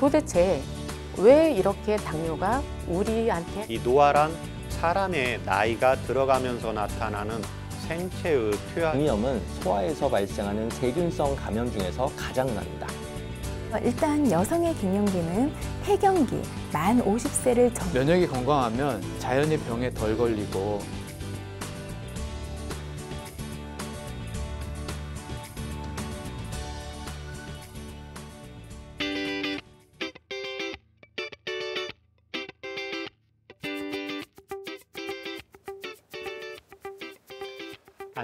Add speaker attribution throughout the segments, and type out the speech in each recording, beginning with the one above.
Speaker 1: 도대체 왜 이렇게 당뇨가 우리한테 이 노화란 사람의 나이가 들어가면서 나타나는 생체의 투약 당염은 소화에서 발생하는 세균성 감염 중에서 가장 납다 어, 일단 여성의 갱년기는 폐경기 만 50세를 전... 면역이 건강하면 자연히 병에 덜 걸리고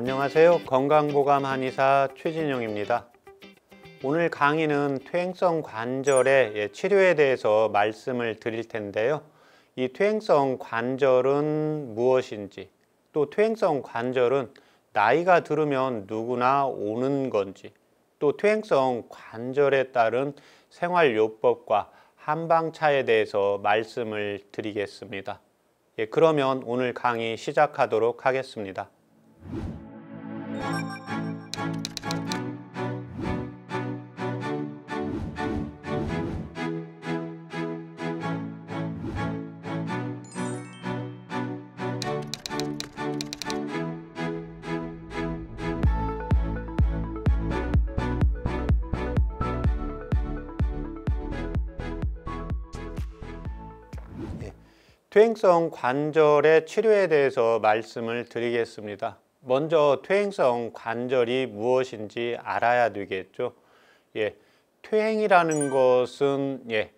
Speaker 1: 안녕하세요 건강보감 한의사 최진영입니다 오늘 강의는 퇴행성 관절의 예, 치료에 대해서 말씀을 드릴 텐데요 이 퇴행성 관절은 무엇인지 또 퇴행성 관절은 나이가 들으면 누구나 오는 건지 또 퇴행성 관절에 따른 생활요법과 한방차에 대해서 말씀을 드리겠습니다. 예, 그러면 오늘 강의 시작하도록 하겠습니다. 퇴행성 관절의 치료에 대해서 말씀을 드리겠습니다. 먼저 퇴행성 관절이 무엇인지 알아야 되겠죠. 예, 퇴행이라는 것은 예,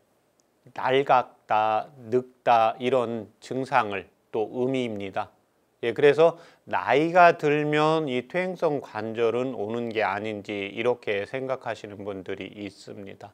Speaker 1: 낡았다, 늙다 이런 증상을 또 의미입니다. 예, 그래서 나이가 들면 이 퇴행성 관절은 오는 게 아닌지 이렇게 생각하시는 분들이 있습니다.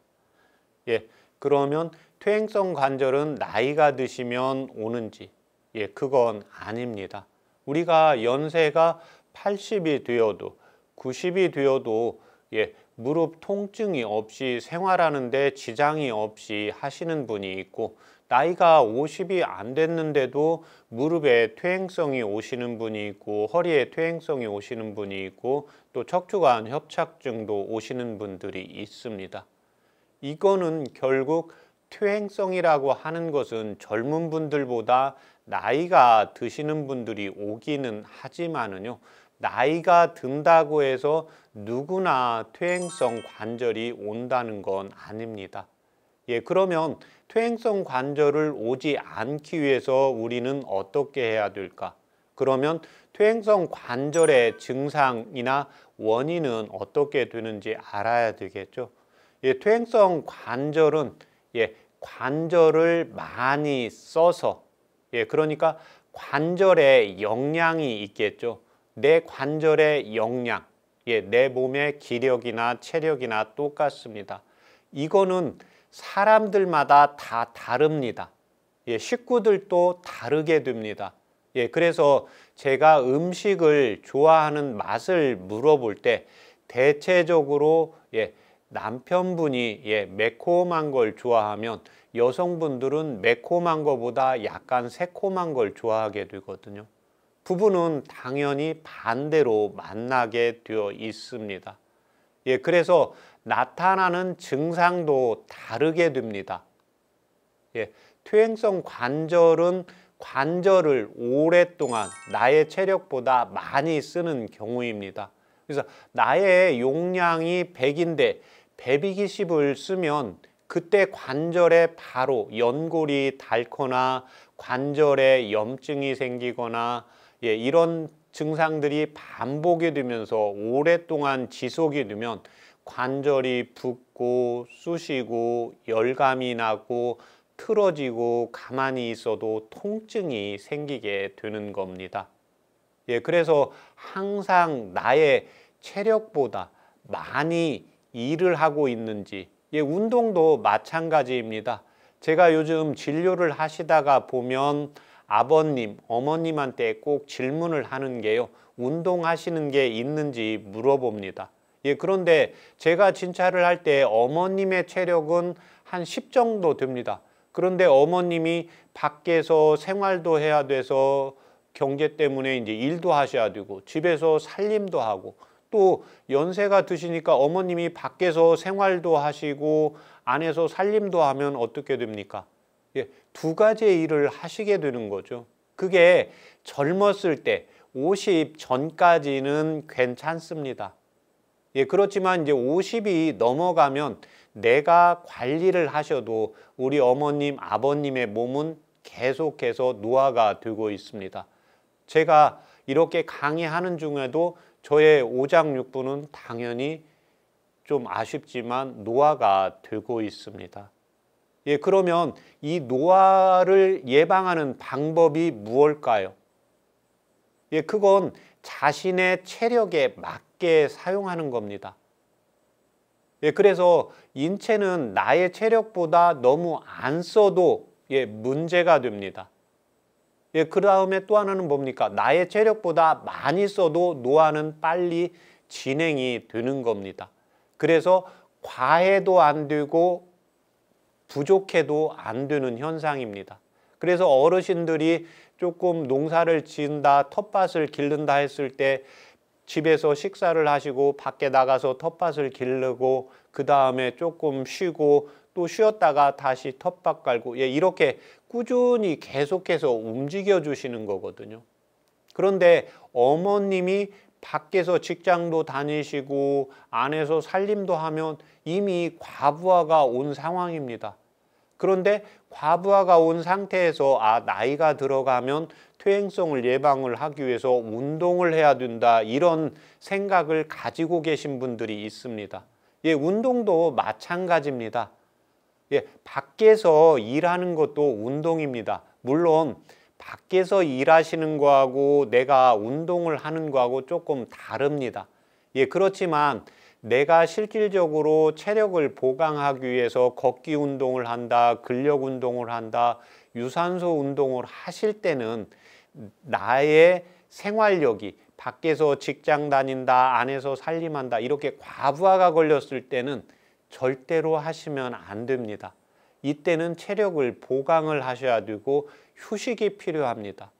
Speaker 1: 예, 그러면 퇴행성 관절은 나이가 드시면 오는지 예, 그건 아닙니다. 우리가 연세가 80이 되어도 90이 되어도 예, 무릎 통증이 없이 생활하는데 지장이 없이 하시는 분이 있고 나이가 50이 안 됐는데도 무릎에 퇴행성이 오시는 분이 있고 허리에 퇴행성이 오시는 분이 있고 또 척추관 협착증도 오시는 분들이 있습니다. 이거는 결국 퇴행성이라고 하는 것은 젊은 분들보다 나이가 드시는 분들이 오기는 하지만은요. 나이가 든다고 해서 누구나 퇴행성 관절이 온다는 건 아닙니다. 예, 그러면 퇴행성 관절을 오지 않기 위해서 우리는 어떻게 해야 될까? 그러면 퇴행성 관절의 증상이나 원인은 어떻게 되는지 알아야 되겠죠. 예, 퇴행성 관절은 예, 관절을 많이 써서 예, 그러니까 관절에 영향이 있겠죠. 내 관절의 영향, 예, 내 몸의 기력이나 체력이나 똑같습니다. 이거는 사람들마다 다 다릅니다. 예, 식구들도 다르게 됩니다. 예, 그래서 제가 음식을 좋아하는 맛을 물어볼 때 대체적으로 예, 남편분이 예, 매콤한 걸 좋아하면 여성분들은 매콤한 것보다 약간 새콤한 걸 좋아하게 되거든요. 부부는 당연히 반대로 만나게 되어 있습니다. 예, 그래서 나타나는 증상도 다르게 됩니다. 예, 퇴행성 관절은 관절을 오랫동안 나의 체력보다 많이 쓰는 경우입니다. 그래서 나의 용량이 100인데 베비기십을 쓰면 그때 관절에 바로 연골이 닳거나 관절에 염증이 생기거나 예, 이런 증상들이 반복이 되면서 오랫동안 지속이 되면 관절이 붓고 쑤시고 열감이 나고 틀어지고 가만히 있어도 통증이 생기게 되는 겁니다. 예, 그래서 항상 나의 체력보다 많이 일을 하고 있는지 예, 운동도 마찬가지입니다. 제가 요즘 진료를 하시다가 보면 아버님, 어머님한테 꼭 질문을 하는 게요. 운동하시는 게 있는지 물어봅니다. 예, 그런데 제가 진찰을 할 때 어머님의 체력은 한 10 정도 됩니다. 그런데 어머님이 밖에서 생활도 해야 돼서 경제 때문에 이제 일도 하셔야 되고 집에서 살림도 하고 또 연세가 드시니까 어머님이 밖에서 생활도 하시고 안에서 살림도 하면 어떻게 됩니까? 예, 두 가지의 일을 하시게 되는 거죠. 그게 젊었을 때 50 전까지는 괜찮습니다. 예, 그렇지만 이제 50이 넘어가면 내가 관리를 하셔도 우리 어머님, 아버님의 몸은 계속해서 노화가 되고 있습니다. 제가 이렇게 강의하는 중에도 저의 오장육부는 당연히 좀 아쉽지만 노화가 되고 있습니다. 예, 그러면 이 노화를 예방하는 방법이 무엇일까요? 예, 그건 자신의 체력에 맞게 사용하는 겁니다. 예, 그래서 인체는 나의 체력보다 너무 안 써도 예, 문제가 됩니다. 예, 그 다음에 또 하나는 뭡니까? 나의 체력보다 많이 써도 노화는 빨리 진행이 되는 겁니다. 그래서 과해도 안 되고 부족해도 안 되는 현상입니다. 그래서 어르신들이 조금 농사를 지은다, 텃밭을 기른다 했을 때 집에서 식사를 하시고 밖에 나가서 텃밭을 기르고 그 다음에 조금 쉬고 또 쉬었다가 다시 텃밭 깔고 예, 이렇게 꾸준히 계속해서 움직여 주시는 거거든요. 그런데 어머님이 밖에서 직장도 다니시고 안에서 살림도 하면 이미 과부하가 온 상황입니다. 그런데 과부하가 온 상태에서 아 나이가 들어가면 퇴행성을 예방을 하기 위해서 운동을 해야 된다 이런 생각을 가지고 계신 분들이 있습니다. 예, 운동도 마찬가지입니다. 예, 밖에서 일하는 것도 운동입니다. 물론 밖에서 일하시는 거하고 내가 운동을 하는 거하고 조금 다릅니다. 예, 그렇지만 내가 실질적으로 체력을 보강하기 위해서 걷기 운동을 한다, 근력 운동을 한다, 유산소 운동을 하실 때는 나의 생활력이 밖에서 직장 다닌다, 안에서 살림한다 이렇게 과부하가 걸렸을 때는 절대로 하시면 안 됩니다. 이때는 체력을 보강을 하셔야 되고 휴식이 필요합니다.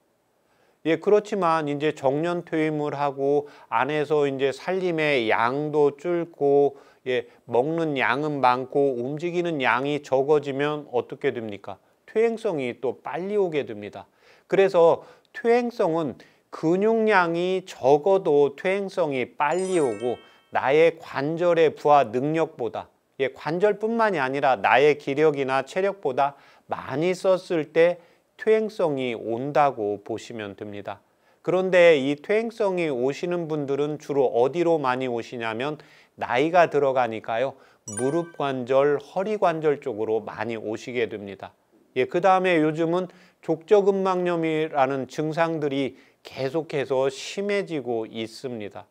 Speaker 1: 예, 그렇지만 이제 정년퇴임을 하고 안에서 이제 살림의 양도 줄고 예, 먹는 양은 많고 움직이는 양이 적어지면 어떻게 됩니까? 퇴행성이 또 빨리 오게 됩니다. 그래서 퇴행성은 근육량이 적어도 퇴행성이 빨리 오고 나의 관절의 부하 능력보다 예, 관절뿐만이 아니라 나의 기력이나 체력보다 많이 썼을 때 퇴행성이 온다고 보시면 됩니다. 그런데 이 퇴행성이 오시는 분들은 주로 어디로 많이 오시냐면 나이가 들어가니까요. 무릎 관절, 허리 관절 쪽으로 많이 오시게 됩니다. 예, 그 다음에 요즘은 족저근막염이라는 증상들이 계속해서 심해지고 있습니다.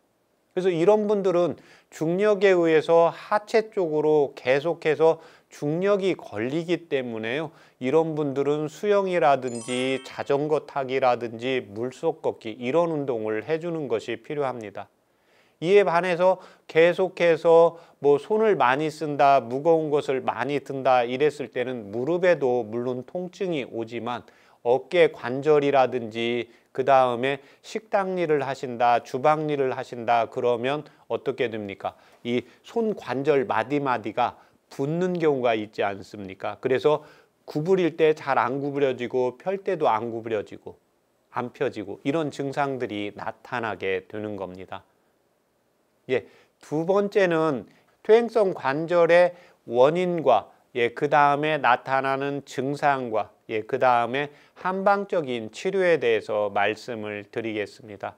Speaker 1: 그래서 이런 분들은 중력에 의해서 하체 쪽으로 계속해서 중력이 걸리기 때문에요. 이런 분들은 수영이라든지 자전거 타기라든지 물속 걷기 이런 운동을 해주는 것이 필요합니다. 이에 반해서 계속해서 뭐 손을 많이 쓴다, 무거운 것을 많이 든다 이랬을 때는 무릎에도 물론 통증이 오지만 어깨 관절이라든지 그 다음에 식당 일을 하신다, 주방 일을 하신다 그러면 어떻게 됩니까? 이 손 관절 마디마디가 붙는 경우가 있지 않습니까? 그래서 구부릴 때 잘 안 구부려지고 펼 때도 안 구부려지고 안 펴지고 이런 증상들이 나타나게 되는 겁니다. 예, 두 번째는 퇴행성 관절의 원인과 예, 그 다음에 나타나는 증상과 예, 그 다음에 한방적인 치료에 대해서 말씀을 드리겠습니다.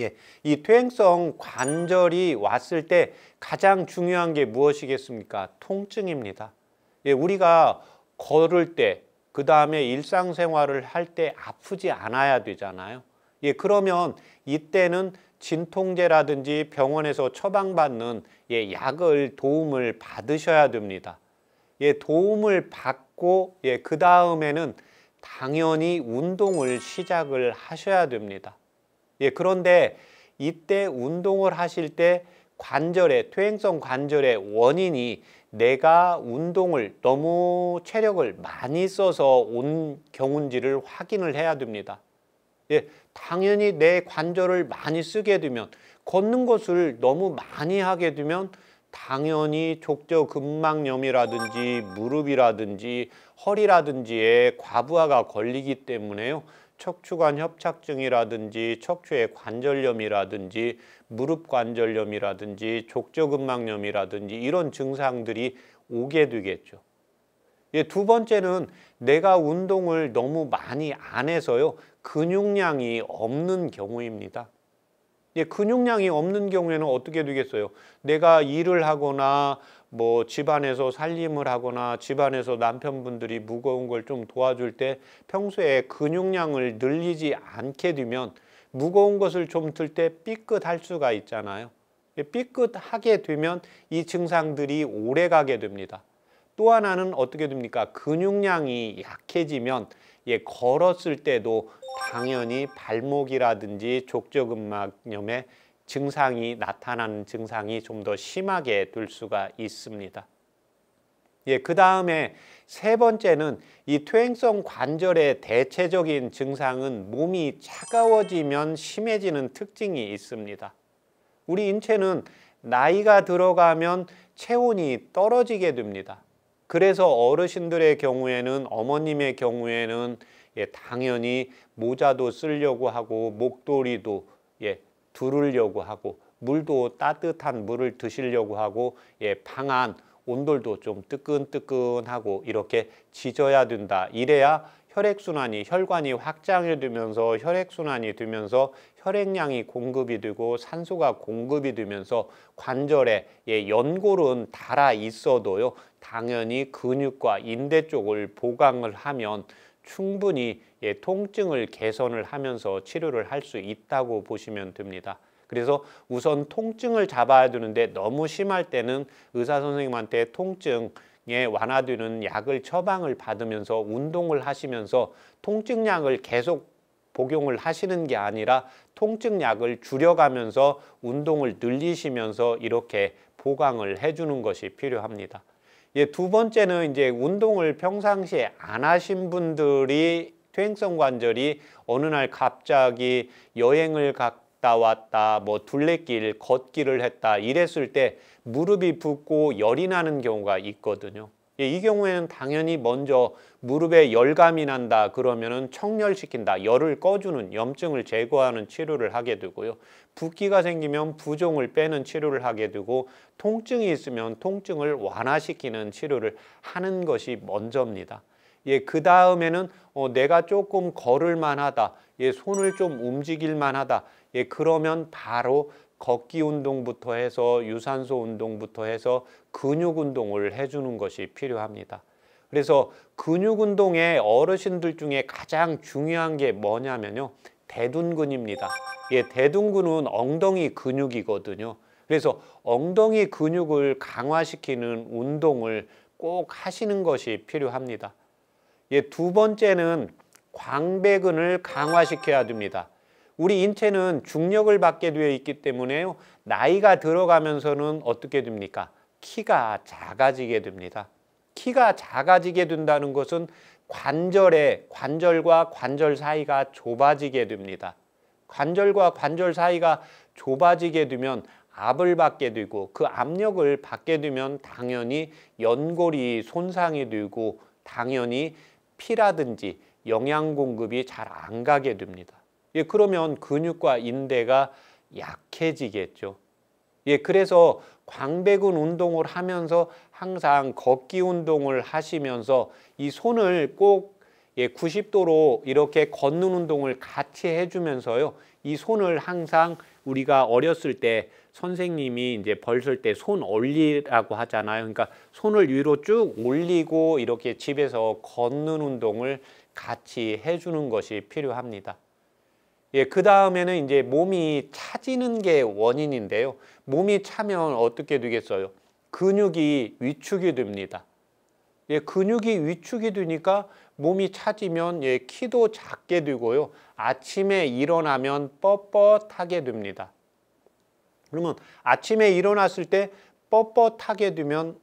Speaker 1: 예, 이 퇴행성 관절이 왔을 때 가장 중요한 게 무엇이겠습니까? 통증입니다. 예, 우리가 걸을 때, 그 다음에 일상생활을 할 때 아프지 않아야 되잖아요. 예, 그러면 이때는 진통제라든지 병원에서 처방받는 예, 약을 도움을 받으셔야 됩니다. 예, 도움을 받고 예, 그 다음에는 당연히 운동을 시작을 하셔야 됩니다. 예, 그런데 이때 운동을 하실 때 관절의 퇴행성 관절의 원인이 내가 운동을 너무 체력을 많이 써서 온 경운지를 확인을 해야 됩니다. 예, 당연히 내 관절을 많이 쓰게 되면 걷는 것을 너무 많이 하게 되면 당연히 족저근막염이라든지 무릎이라든지 허리라든지에 과부하가 걸리기 때문에요. 척추관 협착증이라든지 척추의 관절염이라든지 무릎 관절염이라든지 족저근막염이라든지 이런 증상들이 오게 되겠죠. 예, 두 번째는 내가 운동을 너무 많이 안 해서요. 근육량이 없는 경우입니다. 예, 근육량이 없는 경우에는 어떻게 되겠어요? 내가 일을 하거나 뭐 집안에서 살림을 하거나 집안에서 남편분들이 무거운 걸 좀 도와줄 때 평소에 근육량을 늘리지 않게 되면 무거운 것을 좀 들 때 삐끗할 수가 있잖아요. 예, 삐끗하게 되면 이 증상들이 오래 가게 됩니다. 또 하나는 어떻게 됩니까? 근육량이 약해지면 예, 걸었을 때도 당연히 발목이라든지 족저근막염의 증상이 나타나는 증상이 좀 더 심하게 될 수가 있습니다. 예, 그 다음에 세 번째는 이 퇴행성 관절의 대체적인 증상은 몸이 차가워지면 심해지는 특징이 있습니다. 우리 인체는 나이가 들어가면 체온이 떨어지게 됩니다. 그래서 어르신들의 경우에는 어머님의 경우에는 예, 당연히 모자도 쓰려고 하고 목도리도 예, 두르려고 하고 물도 따뜻한 물을 드시려고 하고 예, 방안 온돌도 좀 뜨끈뜨끈하고 이렇게 지져야 된다. 이래야 혈액순환이 혈관이 확장이 되면서 혈액순환이 되면서 혈액량이 공급이 되고 산소가 공급이 되면서 관절에 예, 연골은 닳아 있어도요 당연히 근육과 인대 쪽을 보강을 하면 충분히 예, 통증을 개선을 하면서 치료를 할 수 있다고 보시면 됩니다. 그래서 우선 통증을 잡아야 되는데 너무 심할 때는 의사 선생님한테 통증 예, 완화되는 약을 처방을 받으면서 운동을 하시면서 통증약을 계속 복용을 하시는 게 아니라 통증약을 줄여가면서 운동을 늘리시면서 이렇게 보강을 해주는 것이 필요합니다. 예, 두 번째는 이제 운동을 평상시에 안 하신 분들이 퇴행성 관절이 어느 날 갑자기 여행을 갔 갔다 왔다 뭐 둘레길 걷기를 했다 이랬을 때 무릎이 붓고 열이 나는 경우가 있거든요. 예, 이 경우에는 당연히 먼저 무릎에 열감이 난다 그러면은 청열시킨다 열을 꺼주는 염증을 제거하는 치료를 하게 되고요 붓기가 생기면 부종을 빼는 치료를 하게 되고 통증이 있으면 통증을 완화시키는 치료를 하는 것이 먼저입니다 예, 그 다음에는 어, 내가 조금 걸을 만하다, 예, 손을 좀 움직일 만하다, 예, 그러면 바로 걷기 운동부터 해서 유산소 운동부터 해서 근육 운동을 해주는 것이 필요합니다. 그래서 근육 운동의 어르신들 중에 가장 중요한 게 뭐냐면요. 대둔근입니다. 예, 대둔근은 엉덩이 근육이거든요. 그래서 엉덩이 근육을 강화시키는 운동을 꼭 하시는 것이 필요합니다. 예, 두 번째는 광배근을 강화시켜야 됩니다. 우리 인체는 중력을 받게 되어 있기 때문에 나이가 들어가면서는 어떻게 됩니까? 키가 작아지게 됩니다. 키가 작아지게 된다는 것은 관절의 관절과 관절 사이가 좁아지게 됩니다. 관절과 관절 사이가 좁아지게 되면 압을 받게 되고 그 압력을 받게 되면 당연히 연골이 손상이 되고 당연히 피라든지 영양 공급이 잘 안 가게 됩니다. 예, 그러면 근육과 인대가 약해지겠죠. 예, 그래서 광배근 운동을 하면서 항상 걷기 운동을 하시면서 이 손을 꼭 예, 90도로 이렇게 걷는 운동을 같이 해주면서요. 이 손을 항상 우리가 어렸을 때 선생님이 이제 벌쓸 때손 올리라고 하잖아요. 그러니까 손을 위로 쭉 올리고 이렇게 집에서 걷는 운동을 같이 해주는 것이 필요합니다. 예, 그 다음에는 이제 몸이 차지는 게 원인인데요. 몸이 차면 어떻게 되겠어요? 근육이 위축이 됩니다. 예, 근육이 위축이 되니까 몸이 차지면 예, 키도 작게 되고요. 아침에 일어나면 뻣뻣하게 됩니다. 그러면 아침에 일어났을 때 뻣뻣하게 되면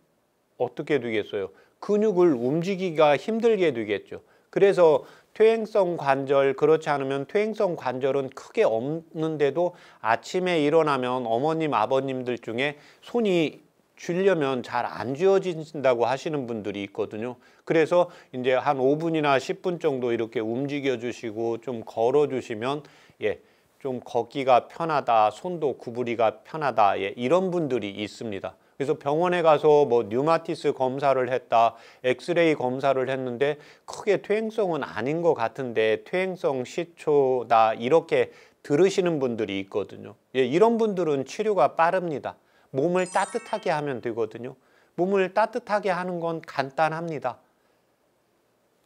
Speaker 1: 어떻게 되겠어요? 근육을 움직이기가 힘들게 되겠죠. 그래서 퇴행성 관절 그렇지 않으면 퇴행성 관절은 크게 없는데도 아침에 일어나면 어머님 아버님들 중에 손이 줄려면 잘 안 쥐어진다고 하시는 분들이 있거든요. 그래서 이제 한 5분이나 10분 정도 이렇게 움직여 주시고 좀 걸어 주시면 예. 좀 걷기가 편하다, 손도 구부리가 편하다, 예, 이런 분들이 있습니다. 그래서 병원에 가서 뭐 뉴마티스 검사를 했다, 엑스레이 검사를 했는데 크게 퇴행성은 아닌 것 같은데 퇴행성 시초다 이렇게 들으시는 분들이 있거든요. 예, 이런 분들은 치료가 빠릅니다. 몸을 따뜻하게 하면 되거든요. 몸을 따뜻하게 하는 건 간단합니다.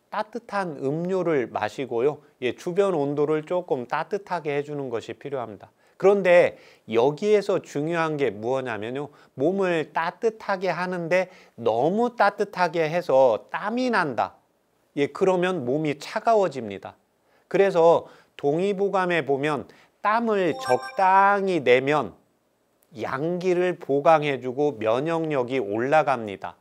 Speaker 1: 따뜻한 음료를 마시고요. 예, 주변 온도를 조금 따뜻하게 해주는 것이 필요합니다. 그런데 여기에서 중요한 게뭐냐면요 몸을 따뜻하게 하는데 너무 따뜻하게 해서 땀이 난다. 예, 그러면 몸이 차가워집니다. 그래서 동의보감에 보면 땀을 적당히 내면 양기를 보강해주고 면역력이 올라갑니다.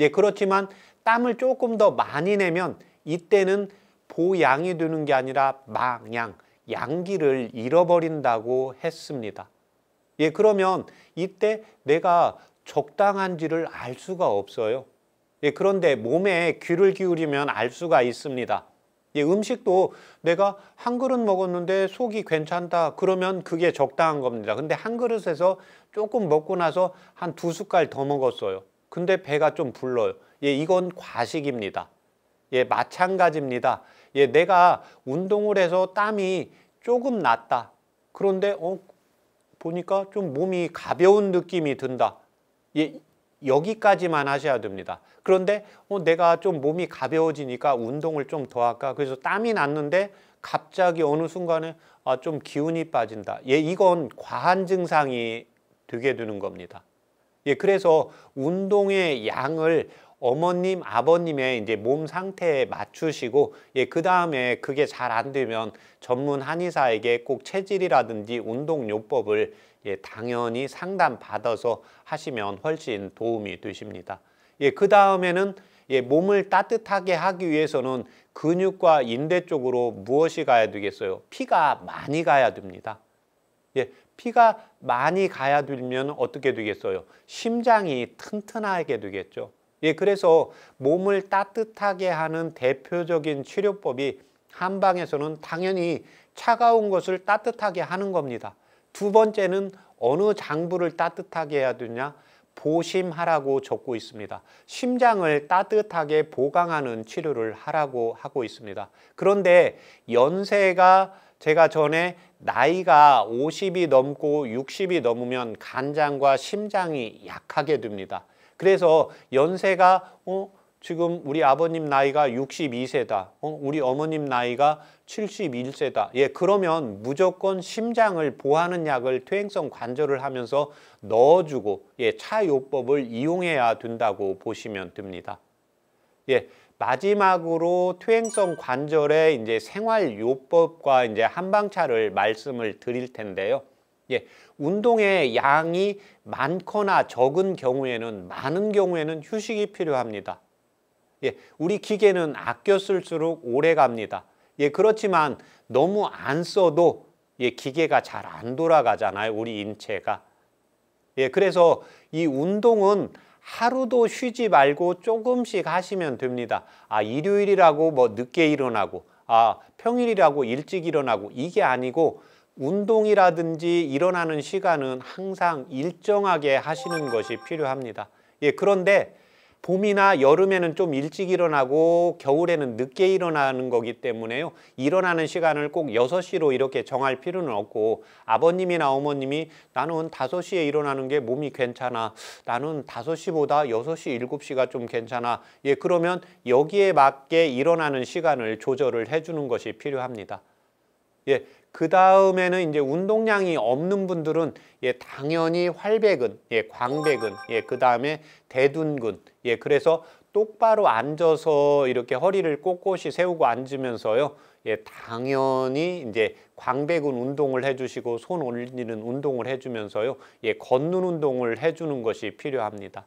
Speaker 1: 예, 그렇지만 땀을 조금 더 많이 내면 이때는 보양이 되는 게 아니라 망양, 양기를 잃어버린다고 했습니다. 예, 그러면 이때 내가 적당한지를 알 수가 없어요. 예, 그런데 몸에 귀를 기울이면 알 수가 있습니다. 예, 음식도 내가 한 그릇 먹었는데 속이 괜찮다 그러면 그게 적당한 겁니다. 근데 한 그릇에서 조금 먹고 나서 한 두 숟갈 더 먹었어요. 근데 배가 좀 불러요. 예, 이건 과식입니다. 예, 마찬가지입니다. 예, 내가 운동을 해서 땀이 조금 났다. 그런데 어, 보니까 좀 몸이 가벼운 느낌이 든다. 예, 여기까지만 하셔야 됩니다. 그런데 어, 내가 좀 몸이 가벼워지니까 운동을 좀 더 할까? 그래서 땀이 났는데 갑자기 어느 순간에 아, 좀 기운이 빠진다. 예, 이건 과한 증상이 되게 되는 겁니다. 예, 그래서 운동의 양을 어머님, 아버님의 이제 몸 상태에 맞추시고 예, 그 다음에 그게 잘 안 되면 전문 한의사에게 꼭 체질이라든지 운동요법을 예, 당연히 상담 받아서 하시면 훨씬 도움이 되십니다. 예, 그 다음에는 예, 몸을 따뜻하게 하기 위해서는 근육과 인대 쪽으로 무엇이 가야 되겠어요? 피가 많이 가야 됩니다. 예, 피가 많이 가야 되면 어떻게 되겠어요? 심장이 튼튼하게 되겠죠. 예, 그래서 몸을 따뜻하게 하는 대표적인 치료법이 한방에서는 당연히 차가운 것을 따뜻하게 하는 겁니다. 두 번째는 어느 장부를 따뜻하게 해야 되냐? 보심하라고 적고 있습니다. 심장을 따뜻하게 보강하는 치료를 하라고 하고 있습니다. 그런데 연세가 제가 전에 나이가 50이 넘고 60이 넘으면 간장과 심장이 약하게 됩니다. 그래서 연세가 어 지금 우리 아버님 나이가 62세다. 어? 우리 어머님 나이가 71세다. 예, 그러면 무조건 심장을 보하는 약을 퇴행성 관절을 하면서 넣어주고 예, 차요법을 이용해야 된다고 보시면 됩니다. 예, 마지막으로 퇴행성 관절의 이제 생활요법과 이제 한방차를 말씀을 드릴 텐데요. 예, 운동의 양이 많거나 적은 경우에는 많은 경우에는 휴식이 필요합니다. 예, 우리 기계는 아껴 쓸수록 오래 갑니다. 예, 그렇지만 너무 안 써도 예, 기계가 잘 안 돌아가잖아요. 우리 인체가. 예, 그래서 이 운동은 하루도 쉬지 말고 조금씩 하시면 됩니다. 아, 일요일이라고 뭐 늦게 일어나고, 아, 평일이라고 일찍 일어나고, 이게 아니고 운동이라든지 일어나는 시간은 항상 일정하게 하시는 것이 필요합니다. 예, 그런데 봄이나 여름에는 좀 일찍 일어나고 겨울에는 늦게 일어나는 거기 때문에요. 일어나는 시간을 꼭 6시로 이렇게 정할 필요는 없고 아버님이나 어머님이 나는 5시에 일어나는 게 몸이 괜찮아. 나는 5시보다 6시, 7시가 좀 괜찮아. 예, 그러면 여기에 맞게 일어나는 시간을 조절을 해주는 것이 필요합니다. 예, 그 다음에는 이제 운동량이 없는 분들은 예, 당연히 활배근, 예, 광배근, 예, 그 다음에 대둔근, 예, 그래서 똑바로 앉아서 이렇게 허리를 꼿꼿이 세우고 앉으면서요. 예, 당연히 이제 광배근 운동을 해주시고 손 올리는 운동을 해주면서요. 예, 걷는 운동을 해주는 것이 필요합니다.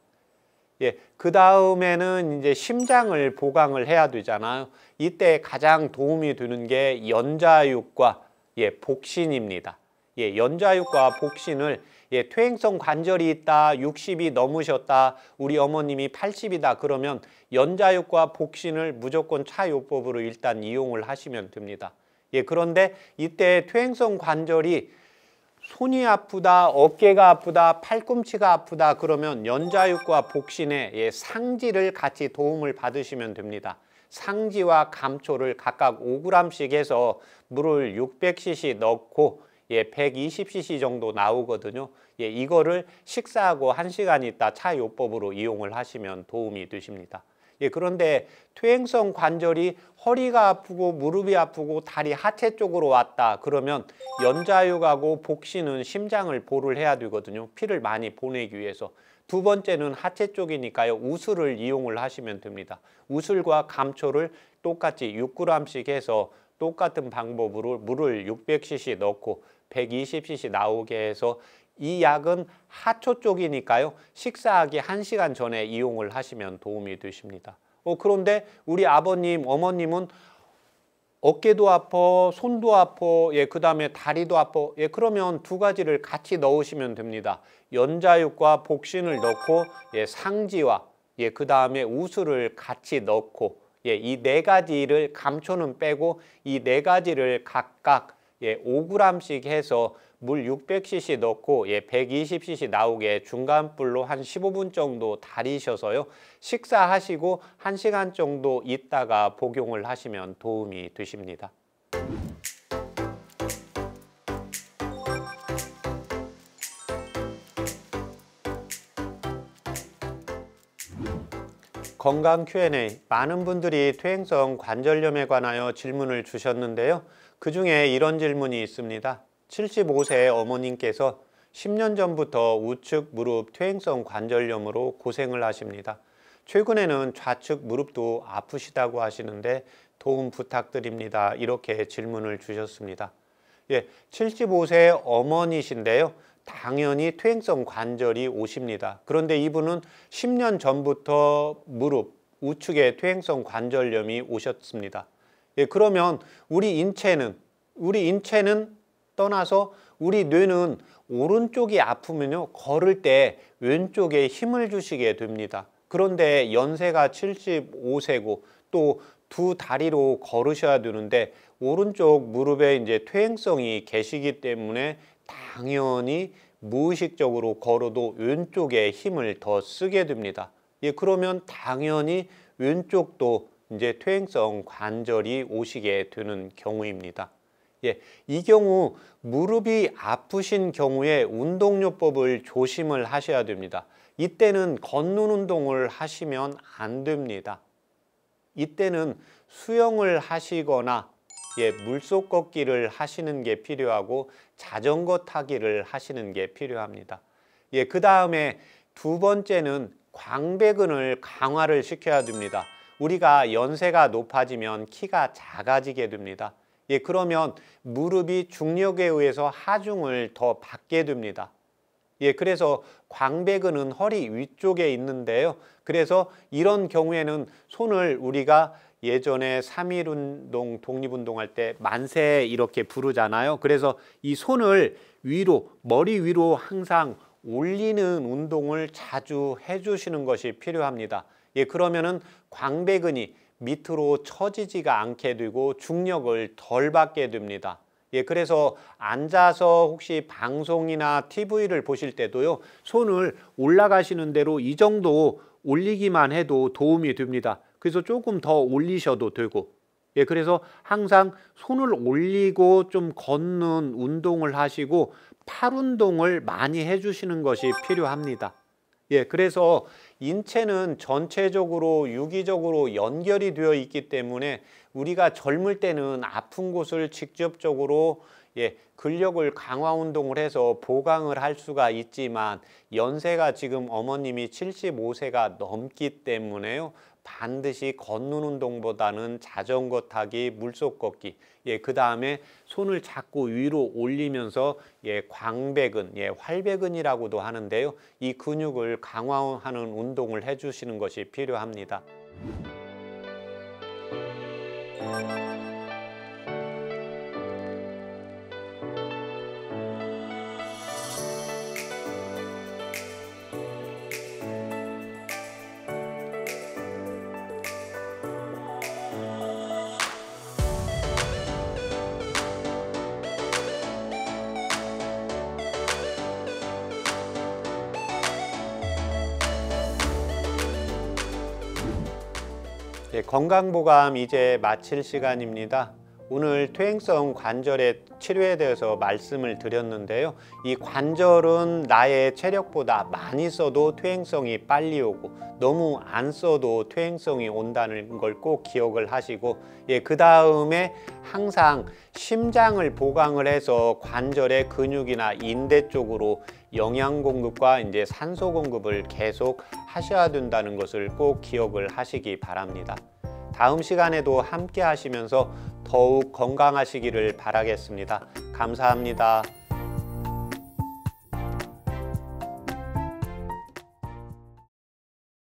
Speaker 1: 예, 그 다음에는 이제 심장을 보강을 해야 되잖아요. 이때 가장 도움이 되는 게 연자육과 예, 복신입니다. 예, 연자육과 복신을 예, 퇴행성 관절이 있다, 60이 넘으셨다, 우리 어머님이 80이다 그러면 연자육과 복신을 무조건 차요법으로 일단 이용을 하시면 됩니다. 예, 그런데 이때 퇴행성 관절이 손이 아프다, 어깨가 아프다, 팔꿈치가 아프다 그러면 연자육과 복신의 예, 상지를 같이 도움을 받으시면 됩니다. 상지와 감초를 각각 5g씩 해서 물을 600cc 넣고 예, 120cc 정도 나오거든요. 예, 이거를 식사하고 1시간 있다 차요법으로 이용을 하시면 도움이 되십니다. 예, 그런데 퇴행성 관절이 허리가 아프고 무릎이 아프고 다리 하체 쪽으로 왔다 그러면 연자유하고 복신은 심장을 보를 해야 되거든요. 피를 많이 보내기 위해서. 두 번째는 하체 쪽이니까요. 우술을 이용을 하시면 됩니다. 우술과 감초를 똑같이 6g씩 해서 똑같은 방법으로 물을 600cc 넣고 120cc 나오게 해서 이 약은 하초 쪽이니까요. 식사하기 1시간 전에 이용을 하시면 도움이 되십니다. 어, 그런데 우리 아버님, 어머님은 어깨도 아퍼 손도 아퍼 예, 그 다음에 다리도 아퍼 예, 그러면 두 가지를 같이 넣으시면 됩니다. 연자육과 복신을 넣고, 예, 상지와, 예, 그 다음에 우수를 같이 넣고, 예, 이 네 가지를 감초는 빼고, 이 네 가지를 각각 예, 5g씩 해서 물 600cc 넣고 예, 120cc 나오게 중간 불로 한 15분 정도 달이셔서요. 식사하시고 1시간 정도 있다가 복용을 하시면 도움이 되십니다. 건강 Q&A 많은 분들이 퇴행성 관절염에 관하여 질문을 주셨는데요. 그중에 이런 질문이 있습니다. 75세 어머님께서 10년 전부터 우측 무릎 퇴행성 관절염으로 고생을 하십니다. 최근에는 좌측 무릎도 아프시다고 하시는데 도움 부탁드립니다. 이렇게 질문을 주셨습니다. 예, 75세 어머니신데요. 당연히 퇴행성 관절이 오십니다. 그런데 이분은 10년 전부터 무릎 우측에 퇴행성 관절염이 오셨습니다. 예, 그러면 우리 인체는 우리 인체는 떠나서 우리 뇌는 오른쪽이 아프면요 걸을 때 왼쪽에 힘을 주시게 됩니다. 그런데 연세가 75세고 또 두 다리로 걸으셔야 되는데 오른쪽 무릎에 이제 퇴행성이 계시기 때문에 당연히 무의식적으로 걸어도 왼쪽에 힘을 더 쓰게 됩니다. 예, 그러면 당연히 왼쪽도 이제 퇴행성 관절이 오시게 되는 경우입니다. 예, 이 경우 무릎이 아프신 경우에 운동요법을 조심을 하셔야 됩니다. 이때는 걷는 운동을 하시면 안 됩니다. 이때는 수영을 하시거나 예, 물속 걷기를 하시는 게 필요하고 자전거 타기를 하시는 게 필요합니다. 예, 그 다음에 두 번째는 광배근을 강화를 시켜야 됩니다. 우리가 연세가 높아지면 키가 작아지게 됩니다. 예, 그러면 무릎이 중력에 의해서 하중을 더 받게 됩니다. 예, 그래서 광배근은 허리 위쪽에 있는데요. 그래서 이런 경우에는 손을 우리가 예전에 3일 운동 독립운동 할때 만세 이렇게 부르잖아요. 그래서 이 손을 위로 머리 위로 항상 올리는 운동을 자주 해주시는 것이 필요합니다. 예, 그러면은 광배근이 밑으로 처지지가 않게 되고 중력을 덜 받게 됩니다. 예, 그래서 앉아서 혹시 방송이나 TV를 보실 때도요, 손을 올라가시는 대로 이 정도 올리기만 해도 도움이 됩니다. 그래서 조금 더 올리셔도 되고. 예, 그래서 항상 손을 올리고 좀 걷는 운동을 하시고 팔 운동을 많이 해주시는 것이 필요합니다. 예, 그래서 인체는 전체적으로 유기적으로 연결이 되어 있기 때문에 우리가 젊을 때는 아픈 곳을 직접적으로 예, 근력을 강화 운동을 해서 보강을 할 수가 있지만 연세가 지금 어머님이 75세가 넘기 때문에요. 반드시 걷는 운동보다는 자전거 타기, 물속 걷기, 예, 그 다음에 손을 자꾸 위로 올리면서 예, 광배근, 예, 활배근이라고도 하는데요. 이 근육을 강화하는 운동을 해주시는 것이 필요합니다. 예, 건강보감 이제 마칠 시간입니다. 오늘 퇴행성 관절의 치료에 대해서 말씀을 드렸는데요. 이 관절은 나의 체력보다 많이 써도 퇴행성이 빨리 오고 너무 안 써도 퇴행성이 온다는 걸 꼭 기억을 하시고 예, 그 다음에 항상 심장을 보강을 해서 관절의 근육이나 인대 쪽으로 영양 공급과 이제 산소 공급을 계속 하셔야 된다는 것을 꼭 기억을 하시기 바랍니다. 다음 시간에도 함께 하시면서 더욱 건강하시기를 바라겠습니다. 감사합니다.